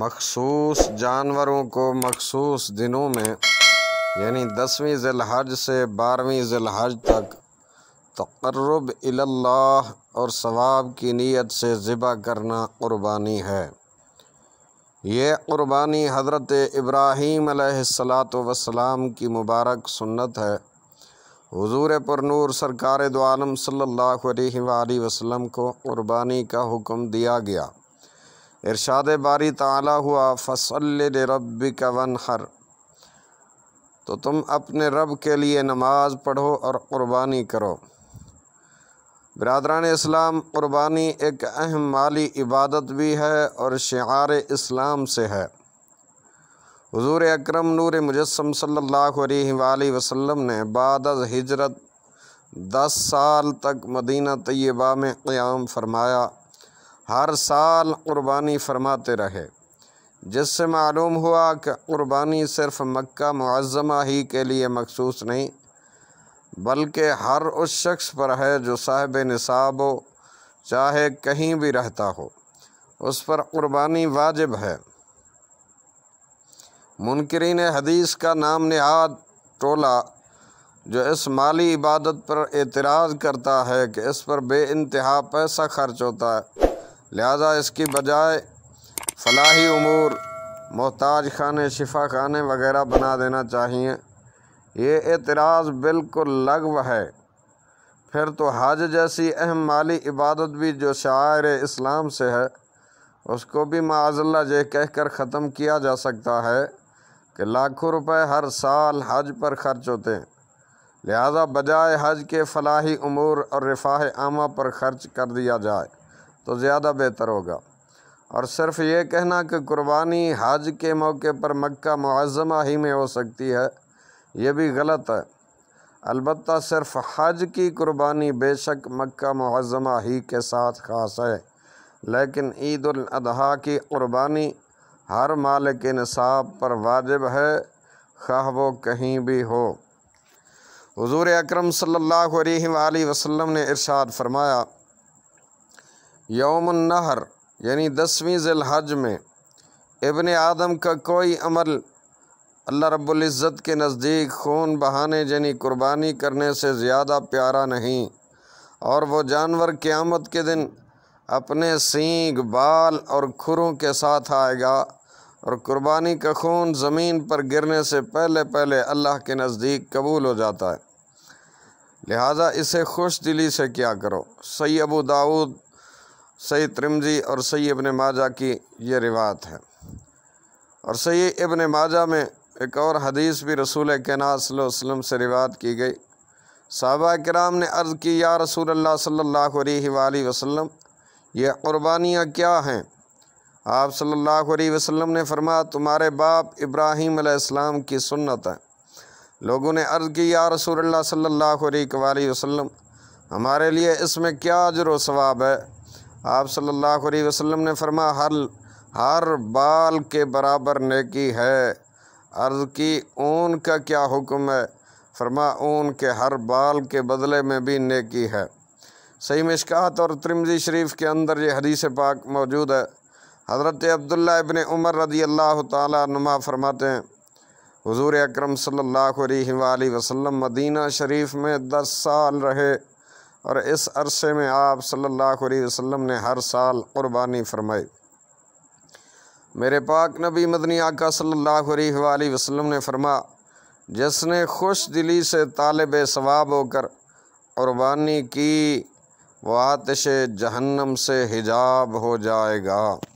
मखसूस जानवरों को मखसूस दिनों में यानी दसवीं ज़िलहज से बारहवीं ज़िलहज तक तकर्रब इल्लाह और सवाब की नीयत से ज़िबा करना क़ुरबानी है ये क़ुरबानी हज़रत इब्राहीम सलाम की मुबारक सुन्नत है हुजूर नूर सरकार दो आलम सल्लल्लाहु अलैहि वसल्लम को क़ुरबानी का हुक्म दिया गया इरशाद बारी ताला हुआ फसल रब कवन हर तो तुम अपने रब के लिए नमाज पढ़ो और क़ुरबानी करो बरदरान इस्लाम क़ुरबानी एक अहम माली इबादत भी है और शार इस्लाम से है हजूर अक्रम नूर मुजस्म सल्ला वसम ने बाद हजरत दस साल तक मदीना तय्यबा में क़्याम फरमाया हर साल कुर्बानी फरमाते रहे जिससे मालूम हुआ कि कुर्बानी सिर्फ मक्का मुआज़मा ही के लिए मखसूस नहीं बल्कि हर उस शख्स पर है जो साहब निसाब हो चाहे कहीं भी रहता हो उस पर कुर्बानी वाजिब है मुनकरीन हदीस का नाम नहाद टोला जो इस माली इबादत पर एतराज़ करता है कि इस पर बे इंतहा पैसा खर्च होता है लिहाजा इसकी बजाय फलाही उमूर मोहताज खाने शिफा खाने वगैरह बना देना चाहिए ये एतराज़ बिल्कुल लगव है फिर तो हज जैसी अहम माली इबादत भी जो शायर इस्लाम से है उसको भी माजल्ला कह कहकर ख़त्म किया जा सकता है कि लाखों रुपए हर साल हज पर खर्च होते हैं लिहाजा बजाय हज के फलाही उमूर और रिफाह आमा पर खर्च कर दिया जाए तो ज़्यादा बेहतर होगा और सिर्फ ये कहना कि कुर्बानी हज के मौके पर मक्का मुआज़मा ही में हो सकती है ये भी गलत है अलबत् सिर्फ हज की कुर्बानी बेशक मक्का मुआज़मा ही के साथ खास है लेकिन ईद ईदाजी की कुर्बानी हर माल के नसाब पर वाजिब है खा वो कहीं भी हो हजूर अक्रम सल्ला वसम ने इरशाद फरमाया यौमनहर यानी दसवीं ज़िलहज में इबन आदम का कोई अमल अल्लाह रब्ज़त के नज़दीक खून बहाने यानी कुर्बानी करने से ज़्यादा प्यारा नहीं और वो जानवर क़्यामत के दिन अपने सींग बाल और खुरों के साथ आएगा और कुर्बानी का खून ज़मीन पर गिरने से पहले पहले अल्लाह के नज़दीक कबूल हो जाता है लिहाजा इसे खुश दिली से क्या करो सैबू दाऊद सही त्रिमजी और सही इबन माजा की ये रिवायत है और सही इबन माजा में एक और हदीस भी रसूल वसल्लम से रिवायत की गई साहबा कराम ने अर्ज़ की या रसूल अल्लाह सल्लल्लाहु अलैहि वसल्लम ये क़ुरबानियाँ क्या हैं आप सल्लल्लाहु अलैहि वसल्लम ने फरमाया तुम्हारे बाप इब्राहीम अलैहिस्सलाम की सुन्नत है लोगों ने अर्ज़ की या रसूल अल्लाह सल्लल्लाहु अलैहि वसल्लम हमारे लिए इसमें क्या अजर व सवाब है आप सल्लल्लाहु अलैहि वसल्लम ने फरमा हर हर बाल के बराबर नेकी है अर्ज़ की ऊन का क्या हुक्म है फरमा ऊन के हर बाल के बदले में भी नेकी है सही मिशकात और त्रिमजी शरीफ के अंदर ये हदीस पाक मौजूद है हज़रत अब्दुल्ला इबन उमर रदी अल्लाह तुमा फरमाते हैं हुजूर अकरम सल्लल्लाहु अलैहि वसल्लम मदीना शरीफ में दस साल रहे और इस अरसे में आप सल्लल्लाहु अलैहि वसल्लम ने हर साल कुर्बानी फरमाई मेरे पाक नबी मदनी आका सल्लल्लाहु अलैहि वसल्लम ने फरमा जिसने खुश दिली से तालब सवाब होकर कुर्बानी की वातश जहन्नम से हिजाब हो जाएगा